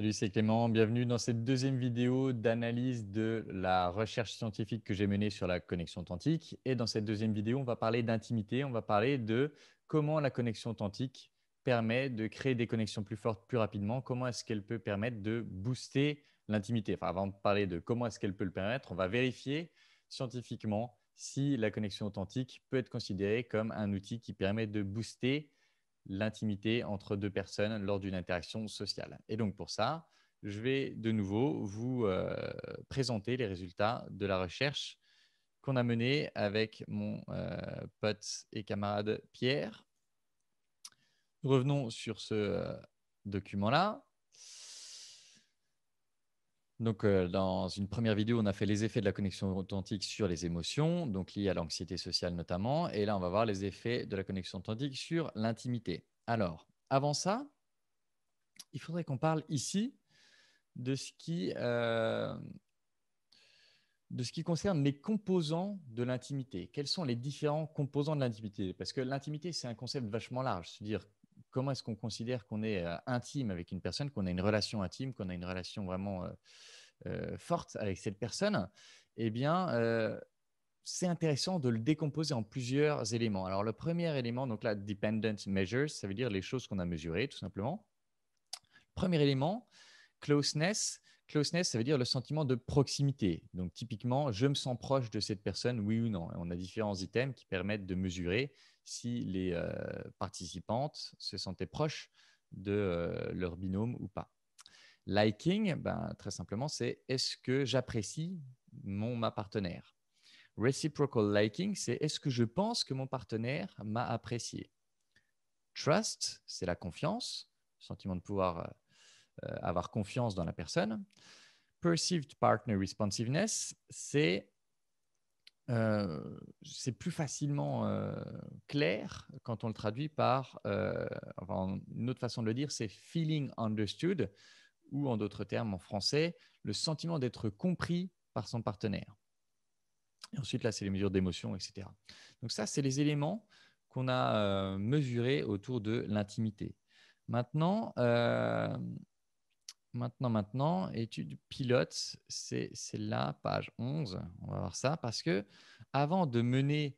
Salut, c'est Clément. Bienvenue dans cette deuxième vidéo d'analyse de la recherche scientifique que j'ai menée sur la connexion authentique. Et dans cette deuxième vidéo, on va parler d'intimité, on va parler de comment la connexion authentique permet de créer des connexions plus fortes plus rapidement, comment est-ce qu'elle peut permettre de booster l'intimité. avant de parler de comment est-ce qu'elle peut le permettre, on va vérifier scientifiquement si la connexion authentique peut être considérée comme un outil qui permet de booster l'intimité entre deux personnes lors d'une interaction sociale. Et donc pour ça, je vais de nouveau vous euh, présenter les résultats de la recherche qu'on a menée avec mon euh, pote et camarade Pierre. Revenons sur ce euh, document-là. Donc, euh, dans une première vidéo, on a fait les effets de la connexion authentique sur les émotions, donc liées à l'anxiété sociale notamment. Et là, on va voir les effets de la connexion authentique sur l'intimité. Alors, avant ça, il faudrait qu'on parle ici de ce qui, euh, de ce qui concerne les composants de l'intimité. Quels sont les différents composants de l'intimité Parce que l'intimité, c'est un concept vachement large. C'est-à-dire comment est-ce qu'on considère qu'on est euh, intime avec une personne, qu'on a une relation intime, qu'on a une relation vraiment euh, euh, forte avec cette personne Eh bien, c'est intéressant de le décomposer en plusieurs éléments. Alors, le premier élément, donc là, dependent measures, ça veut dire les choses qu'on a mesurées, tout simplement. Premier élément, closeness, Closeness, ça veut dire le sentiment de proximité. Donc typiquement, je me sens proche de cette personne, oui ou non. On a différents items qui permettent de mesurer si les euh, participantes se sentaient proches de euh, leur binôme ou pas. Liking, ben, très simplement, c'est est-ce que j'apprécie mon ma partenaire. Reciprocal liking, c'est est-ce que je pense que mon partenaire m'a apprécié. Trust, c'est la confiance, sentiment de pouvoir euh, euh, avoir confiance dans la personne. Perceived partner responsiveness, c'est euh, c'est plus facilement euh, clair quand on le traduit par, enfin, une autre façon de le dire, c'est feeling understood, ou en d'autres termes en français, le sentiment d'être compris par son partenaire. Et ensuite, là, c'est les mesures d'émotion, etc. Donc ça, c'est les éléments qu'on a mesurés autour de l'intimité. Maintenant, maintenant, maintenant, étude pilote, c'est là, page 11. On va voir ça parce que avant de mener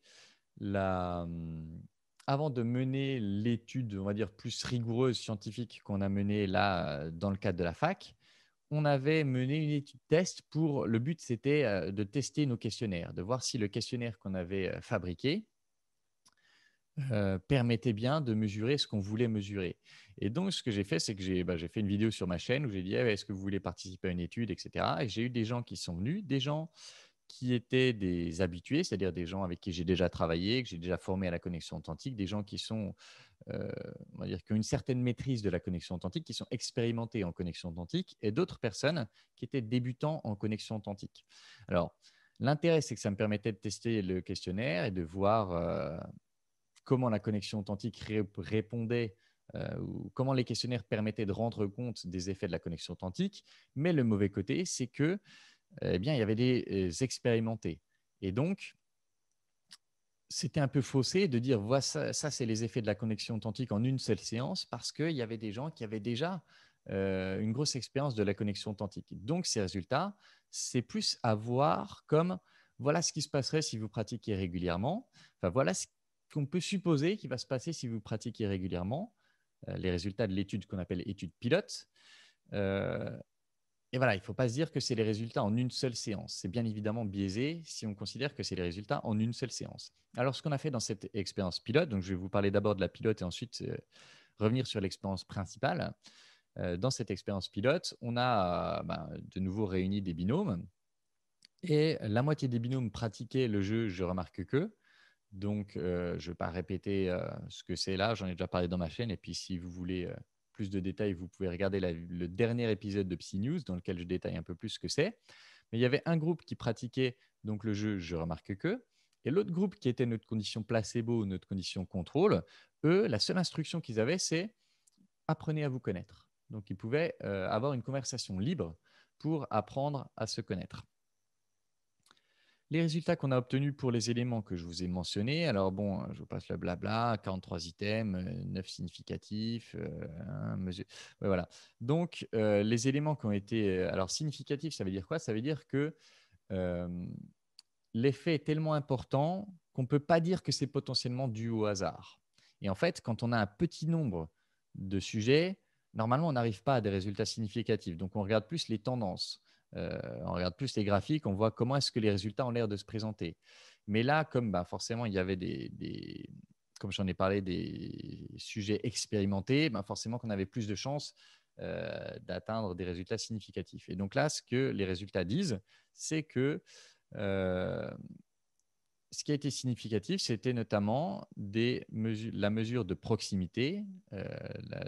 la, mm, avant de mener l'étude, on va dire plus rigoureuse scientifique qu'on a menée là euh, dans le cadre de la fac, on avait mené une étude test pour le but c'était euh, de tester nos questionnaires, de voir si le questionnaire qu'on avait euh, fabriqué permettait bien de mesurer ce qu'on voulait mesurer. Et donc, ce que j'ai fait, c'est que bah, j'ai fait une vidéo sur ma chaîne où j'ai dit, «Eh, est-ce que vous voulez participer à une étude, etc. Et j'ai eu des gens qui sont venus, des gens qui étaient des habitués, c'est-à-dire des gens avec qui j'ai déjà travaillé, que j'ai déjà formé à la connexion authentique, des gens qui sont, euh, ont une certaine maîtrise de la connexion authentique, qui sont expérimentés en connexion authentique, et d'autres personnes qui étaient débutants en connexion authentique. Alors, l'intérêt, c'est que ça me permettait de tester le questionnaire et de voir euh, comment la connexion authentique répondait euh, ou comment les questionnaires permettaient de rendre compte des effets de la connexion authentique. Mais le mauvais côté, c'est que eh bien, il y avait des euh, expérimentés. Et donc, c'était un peu faussé de dire voilà, ça, c'est les effets de la connexion authentique en une seule séance, parce qu'il y avait des gens qui avaient déjà euh, une grosse expérience de la connexion authentique. Donc, ces résultats, c'est plus à voir comme voilà ce qui se passerait si vous pratiquez régulièrement. Enfin, voilà ce qu'on peut supposer qui va se passer si vous pratiquez régulièrement. Euh, les résultats de l'étude qu'on appelle étude pilote. Euh, et voilà, il ne faut pas se dire que c'est les résultats en une seule séance. C'est bien évidemment biaisé si on considère que c'est les résultats en une seule séance. Alors, ce qu'on a fait dans cette expérience pilote, donc je vais vous parler d'abord de la pilote et ensuite euh, revenir sur l'expérience principale. dans cette expérience pilote, on a ben, de nouveau réuni des binômes et la moitié des binômes pratiquaient le jeu Je remarque que donc, euh, je ne vais pas répéter euh, ce que c'est là, j'en ai déjà parlé dans ma chaîne. Et puis, si vous voulez euh, plus de détails, vous pouvez regarder le dernier épisode de Psy News dans lequel je détaille un peu plus ce que c'est. Mais il y avait un groupe qui pratiquait donc le jeu Je remarque que, et l'autre groupe qui était notre condition placebo, notre condition contrôle, eux, la seule instruction qu'ils avaient, c'est apprenez à vous connaître. Donc, ils pouvaient avoir une conversation libre pour apprendre à se connaître. Les résultats qu'on a obtenus pour les éléments que je vous ai mentionnés, alors bon, hein, je vous passe le blabla, 43 items, 9 euh, significatifs, euh, voilà. Donc, euh, les éléments qui ont été... Alors, significatifs, ça veut dire quoi Ça veut dire que l'effet est tellement important qu'on ne peut pas dire que c'est potentiellement dû au hasard. Et en fait, quand on a un petit nombre de sujets, normalement, on n'arrive pas à des résultats significatifs. Donc, on regarde plus les tendances. Euh, on regarde plus les graphiques, on voit comment est-ce que les résultats ont l'air de se présenter. Mais là, comme bah, forcément, il y avait des, comme j'en ai parlé, des sujets expérimentés, bah, forcément qu'on avait plus de chances euh, d'atteindre des résultats significatifs. Et donc là, ce que les résultats disent, c'est que euh, ce qui a été significatif, c'était notamment des mesures, la mesure de proximité, euh, la,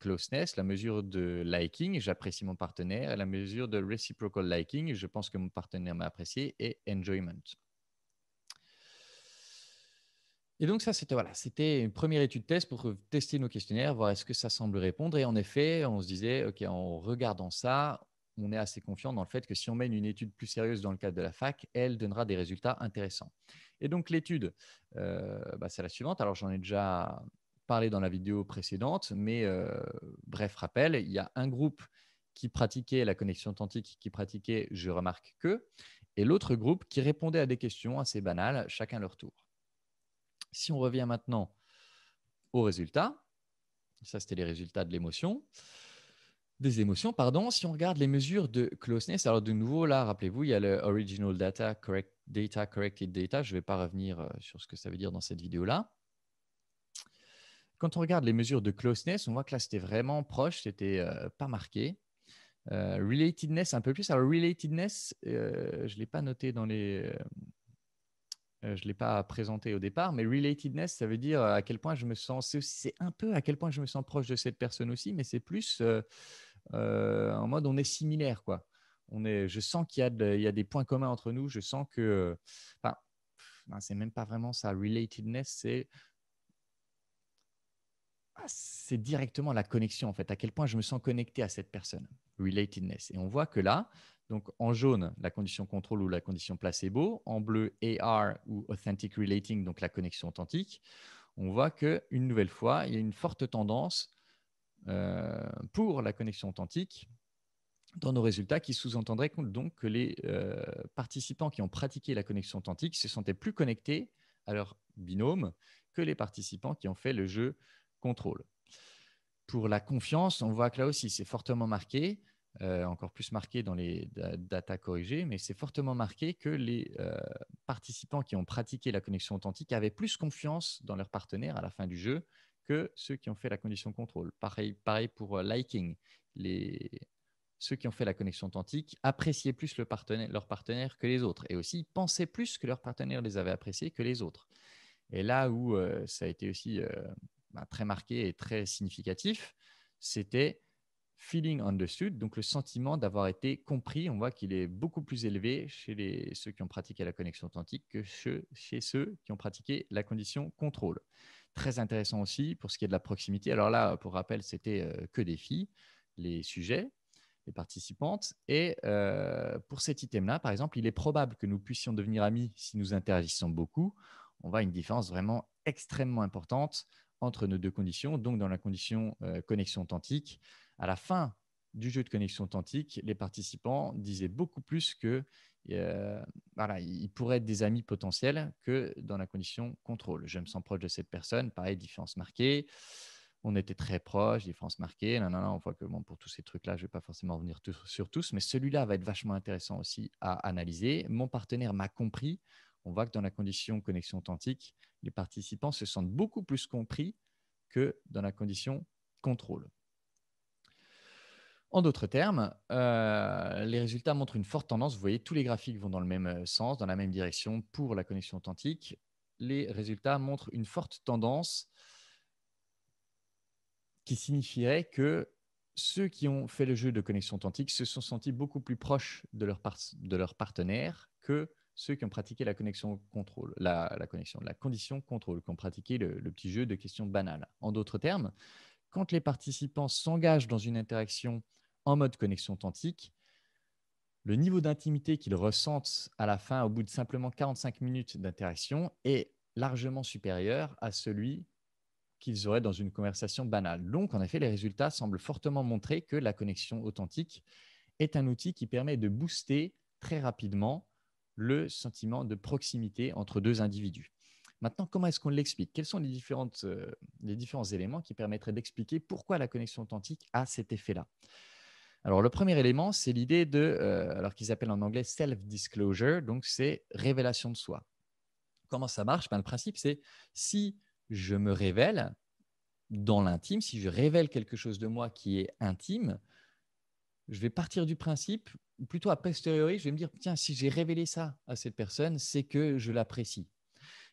closeness, la mesure de liking, j'apprécie mon partenaire, la mesure de reciprocal liking, je pense que mon partenaire m'a apprécié, et enjoyment. Et donc ça, c'était voilà, c'était une première étude test pour tester nos questionnaires, voir est-ce que ça semble répondre. Et en effet, on se disait, ok, en regardant ça, on est assez confiant dans le fait que si on mène une étude plus sérieuse dans le cadre de la fac, elle donnera des résultats intéressants. Et donc l'étude, euh, bah, c'est la suivante. Alors j'en ai déjà parlé dans la vidéo précédente, mais euh, bref rappel, il y a un groupe qui pratiquait la connexion authentique, qui pratiquait je remarque que, et l'autre groupe qui répondait à des questions assez banales, chacun leur tour. Si on revient maintenant aux résultats, ça c'était les résultats de l'émotion des émotions, pardon. Si on regarde les mesures de closeness, alors de nouveau, là, rappelez-vous, il y a le original data, correct data, corrected data. Je ne vais pas revenir euh, sur ce que ça veut dire dans cette vidéo-là. Quand on regarde les mesures de closeness, on voit que là, c'était vraiment proche, c'était euh, pas marqué. Euh, relatedness, un peu plus. Alors, relatedness, je ne l'ai pas noté dans les. je ne l'ai pas présenté au départ, mais relatedness, ça veut dire à quel point je me sens, c'est un peu à quel point je me sens proche de cette personne aussi, mais c'est plus euh, en mode on est similaire, quoi. On est, je sens qu'il y, y, a des points communs entre nous. Je sens que, enfin, c'est même pas vraiment ça. Relatedness, c'est ah, c'est directement la connexion en fait, à quel point je me sens connecté à cette personne, relatedness. Et on voit que là, donc en jaune, la condition contrôle ou la condition placebo, en bleu, AR ou authentic relating, donc la connexion authentique, on voit que une nouvelle fois, il y a une forte tendance euh, pour la connexion authentique dans nos résultats qui sous-entendraient donc que les euh, participants qui ont pratiqué la connexion authentique se sentaient plus connectés à leur binôme que les participants qui ont fait le jeu contrôle. Pour la confiance, on voit que là aussi, c'est fortement marqué, euh, encore plus marqué dans les data corrigées, mais c'est fortement marqué que les participants qui ont pratiqué la connexion authentique avaient plus confiance dans leur partenaire à la fin du jeu que ceux qui ont fait la condition contrôle. Pareil, pareil pour euh, liking. Les, ceux qui ont fait la connexion authentique appréciaient plus le partenaire, leur partenaire que les autres et aussi pensaient plus que leur partenaire les avait appréciés que les autres. Et là où euh, ça a été aussi euh, bah, très marqué et très significatif, c'était feeling understood, donc le sentiment d'avoir été compris. On voit qu'il est beaucoup plus élevé chez ceux qui ont pratiqué la connexion authentique que chez ceux qui ont pratiqué la condition contrôle. Très intéressant aussi pour ce qui est de la proximité. Alors là, pour rappel, c'était euh, que des filles, les sujets, les participantes. Et euh, pour cet item-là, par exemple, il est probable que nous puissions devenir amis si nous interagissons beaucoup. On voit une différence vraiment extrêmement importante entre nos deux conditions. Donc, dans la condition euh, connexion authentique, à la fin du jeu de connexion authentique, les participants disaient beaucoup plus que euh, voilà, ils pourraient être des amis potentiels que dans la condition contrôle. Je me sens proche de cette personne, pareil, différence marquée. On était très proche, différence marquée. Non, non, non, on voit que bon, pour tous ces trucs-là, je ne vais pas forcément revenir sur tous, mais celui-là va être vachement intéressant aussi à analyser. Mon partenaire m'a compris. On voit que dans la condition connexion authentique, les participants se sentent beaucoup plus compris que dans la condition contrôle. En d'autres termes, euh, les résultats montrent une forte tendance. Vous voyez, tous les graphiques vont dans le même euh, sens, dans la même direction pour la connexion authentique. Les résultats montrent une forte tendance qui signifierait que ceux qui ont fait le jeu de connexion authentique se sont sentis beaucoup plus proches de leur, de leur partenaire que ceux qui ont pratiqué la connexion contrôle, la, connexion, la condition contrôle, qui ont pratiqué le, le petit jeu de questions banales. En d'autres termes, quand les participants s'engagent dans une interaction en mode connexion authentique, le niveau d'intimité qu'ils ressentent à la fin, au bout de simplement 45 minutes d'interaction, est largement supérieur à celui qu'ils auraient dans une conversation banale. Donc, en effet, les résultats semblent fortement montrer que la connexion authentique est un outil qui permet de booster très rapidement le sentiment de proximité entre deux individus. Maintenant, comment est-ce qu'on l'explique Quels sont les, euh, les différents éléments qui permettraient d'expliquer pourquoi la connexion authentique a cet effet-là alors, le premier élément, c'est l'idée de, euh, alors qu'ils appellent en anglais self-disclosure, donc c'est révélation de soi. Comment ça marche ben, Le principe, c'est si je me révèle dans l'intime, si je révèle quelque chose de moi qui est intime, je vais partir du principe, ou plutôt a posteriori, je vais me dire, tiens, si j'ai révélé ça à cette personne, c'est que je l'apprécie.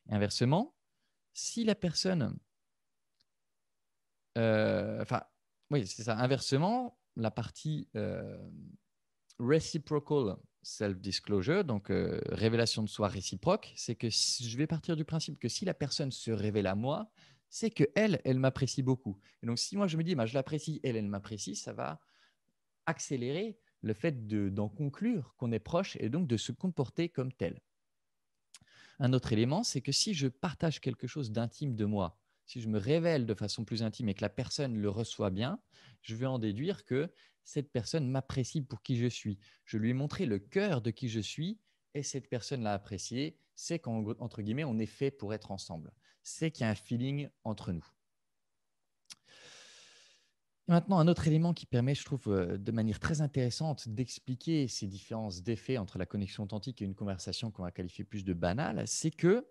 Inversement, si la personne... Euh, enfin, oui, c'est ça. Inversement, la partie euh, reciprocal self-disclosure, donc euh, révélation de soi réciproque, c'est que je vais partir du principe que si la personne se révèle à moi, c'est que elle, elle m'apprécie beaucoup. Et donc si moi je me dis, bah, je l'apprécie, elle, elle m'apprécie, ça va accélérer le fait d'en conclure qu'on est proche et donc de se comporter comme tel. Un autre élément, c'est que si je partage quelque chose d'intime de moi si je me révèle de façon plus intime et que la personne le reçoit bien, je vais en déduire que cette personne m'apprécie pour qui je suis. Je lui ai montré le cœur de qui je suis et cette personne l'a apprécié. C'est entre guillemets, on est fait pour être ensemble. C'est qu'il y a un feeling entre nous. Maintenant, un autre élément qui permet, je trouve, euh, de manière très intéressante d'expliquer ces différences d'effets entre la connexion authentique et une conversation qu'on va qualifier plus de banale, c'est que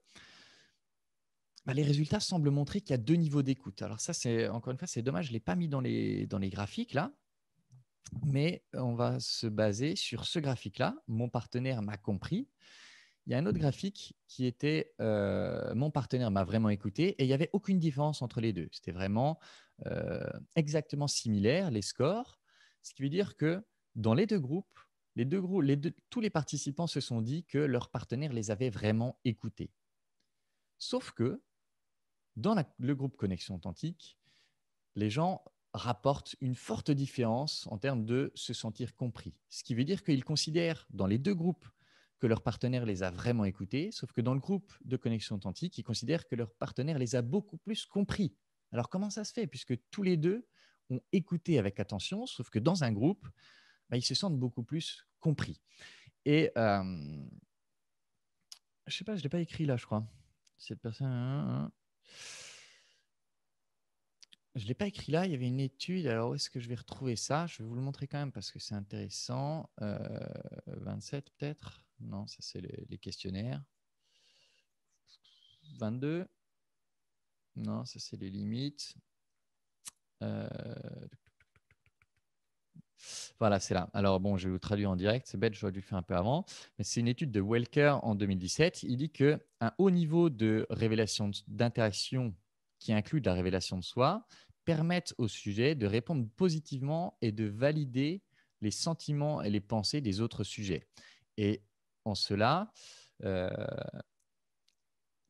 bah, les résultats semblent montrer qu'il y a deux niveaux d'écoute. Alors ça, c'est encore une fois, c'est dommage, je ne l'ai pas mis dans les, dans les graphiques là, mais on va se baser sur ce graphique-là. Mon partenaire m'a compris. Il y a un autre graphique qui était euh, mon partenaire m'a vraiment écouté et il n'y avait aucune différence entre les deux. C'était vraiment euh, exactement similaire, les scores. Ce qui veut dire que dans les deux groupes, les deux groupes les deux, tous les participants se sont dit que leur partenaire les avait vraiment écoutés. Sauf que dans le groupe Connexion Authentique, les gens rapportent une forte différence en termes de se sentir compris. Ce qui veut dire qu'ils considèrent dans les deux groupes que leur partenaire les a vraiment écoutés, sauf que dans le groupe de Connexion Authentique, ils considèrent que leur partenaire les a beaucoup plus compris. Alors comment ça se fait Puisque tous les deux ont écouté avec attention, sauf que dans un groupe, bah, ils se sentent beaucoup plus compris. Et euh, je sais pas, je ne l'ai pas écrit là, je crois. Cette personne. Hein, hein, hein. Je ne l'ai pas écrit là, il y avait une étude. Alors, où est-ce que je vais retrouver ça Je vais vous le montrer quand même parce que c'est intéressant. 27 euh, peut-être Non, ça c'est les, questionnaires. 22 Non, ça c'est les limites. Euh, voilà, c'est là. Alors, bon, je vais vous traduire en direct. C'est bête, j'aurais dû le faire un peu avant. Mais c'est une étude de Welker en 2017. Il dit un haut niveau de révélation d'interaction qui inclut de la révélation de soi permettent au sujet de répondre positivement et de valider les sentiments et les pensées des autres sujets. Et en cela, euh,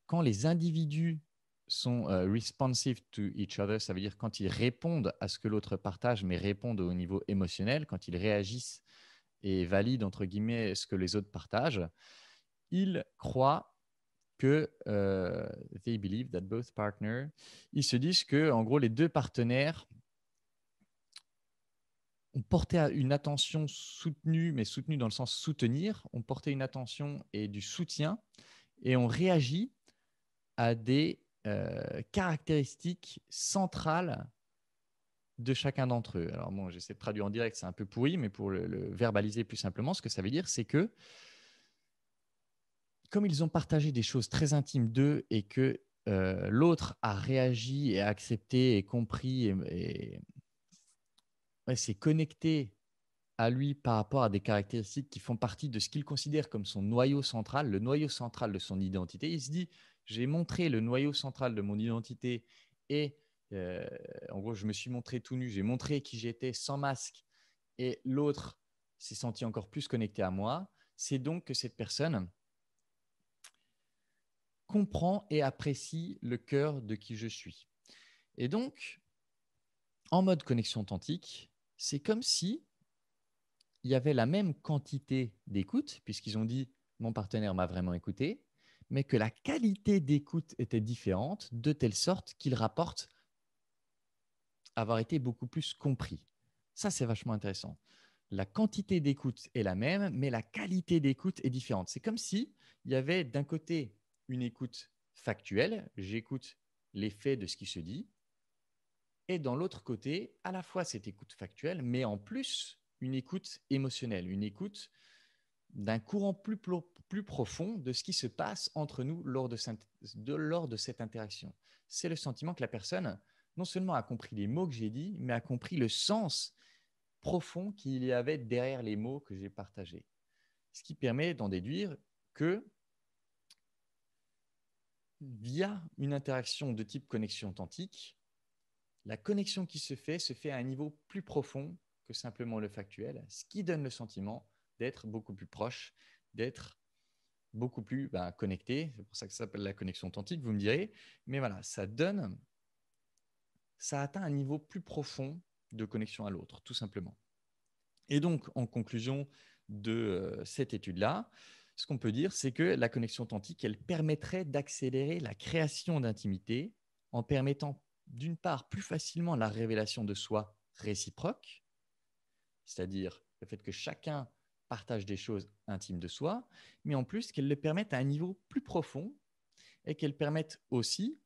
quand les individus sont euh, responsive to each other, ça veut dire quand ils répondent à ce que l'autre partage, mais répondent au niveau émotionnel, quand ils réagissent et valident, entre guillemets, ce que les autres partagent, ils croient que euh, they believe that both partners, ils se disent que, en gros, les deux partenaires ont porté une attention soutenue, mais soutenue dans le sens soutenir, ont porté une attention et du soutien, et ont réagi à des euh, caractéristique centrale de chacun d'entre eux. Alors bon, j'essaie de traduire en direct, c'est un peu pourri, mais pour le, verbaliser plus simplement, ce que ça veut dire, c'est que comme ils ont partagé des choses très intimes d'eux et que euh, l'autre a réagi et accepté et compris et, s'est connecté à lui par rapport à des caractéristiques qui font partie de ce qu'il considère comme son noyau central, le noyau central de son identité, il se dit, j'ai montré le noyau central de mon identité et euh, en gros, je me suis montré tout nu, j'ai montré qui j'étais sans masque et l'autre s'est senti encore plus connecté à moi, c'est donc que cette personne comprend et apprécie le cœur de qui je suis. Et donc, en mode connexion authentique, c'est comme si il y avait la même quantité d'écoute, puisqu'ils ont dit mon partenaire m'a vraiment écouté, mais que la qualité d'écoute était différente, de telle sorte qu'il rapporte avoir été beaucoup plus compris. Ça, c'est vachement intéressant. La quantité d'écoute est la même, mais la qualité d'écoute est différente. C'est comme si il y avait d'un côté une écoute factuelle, j'écoute l'effet de ce qui se dit, et dans l'autre côté, à la fois cette écoute factuelle, mais en plus une écoute émotionnelle, une écoute d'un courant plus, plus profond de ce qui se passe entre nous lors de, cette, lors de cette interaction. C'est le sentiment que la personne, non seulement a compris les mots que j'ai dit, mais a compris le sens profond qu'il y avait derrière les mots que j'ai partagés. Ce qui permet d'en déduire que via une interaction de type connexion authentique, la connexion qui se fait se fait à un niveau plus profond que simplement le factuel, ce qui donne le sentiment d'être beaucoup plus proche, d'être beaucoup plus bah, connecté. C'est pour ça que ça s'appelle la connexion authentique, vous me direz. Mais voilà, ça donne, ça atteint un niveau plus profond de connexion à l'autre, tout simplement. Et donc, en conclusion de euh, cette étude-là, ce qu'on peut dire, c'est que la connexion authentique, elle permettrait d'accélérer la création d'intimité en permettant d'une part plus facilement la révélation de soi réciproque, c'est-à-dire le fait que chacun partage des choses intimes de soi, mais en plus qu'elles le permettent à un niveau plus profond et qu'elles permettent aussi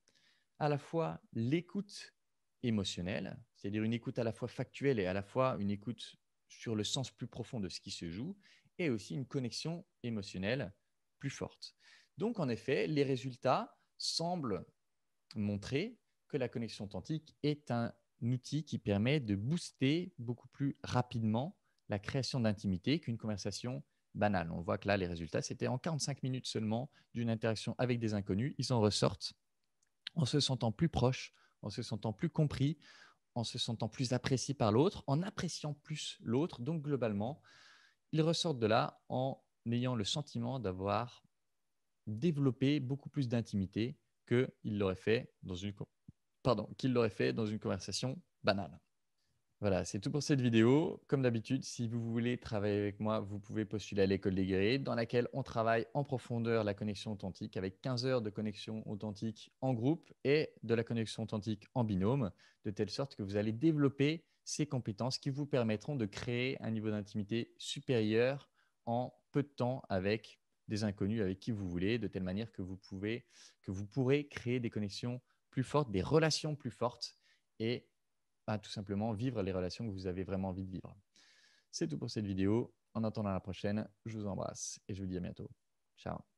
à la fois l'écoute émotionnelle, c'est-à-dire une écoute à la fois factuelle et à la fois une écoute sur le sens plus profond de ce qui se joue, et aussi une connexion émotionnelle plus forte. Donc en effet, les résultats semblent montrer que la connexion authentique est un outil qui permet de booster beaucoup plus rapidement la création d'intimité qu'une conversation banale. On voit que là, les résultats, c'était en 45 minutes seulement d'une interaction avec des inconnus. Ils en ressortent en se sentant plus proches, en se sentant plus compris, en se sentant plus appréciés par l'autre, en appréciant plus l'autre. Donc, globalement, ils ressortent de là en ayant le sentiment d'avoir développé beaucoup plus d'intimité qu'ils l'auraient fait dans une, qu'ils l'auraient fait dans une conversation banale. Voilà, c'est tout pour cette vidéo. Comme d'habitude, si vous voulez travailler avec moi, vous pouvez postuler à l'école des guerriers, dans laquelle on travaille en profondeur la connexion authentique, avec 15 heures de connexion authentique en groupe et de la connexion authentique en binôme, de telle sorte que vous allez développer ces compétences qui vous permettront de créer un niveau d'intimité supérieur en peu de temps avec des inconnus, avec qui vous voulez, de telle manière que vous, pouvez, que vous pourrez créer des connexions plus fortes, des relations plus fortes et tout simplement vivre les relations que vous avez vraiment envie de vivre. C'est tout pour cette vidéo. En attendant la prochaine, je vous embrasse et je vous dis à bientôt. Ciao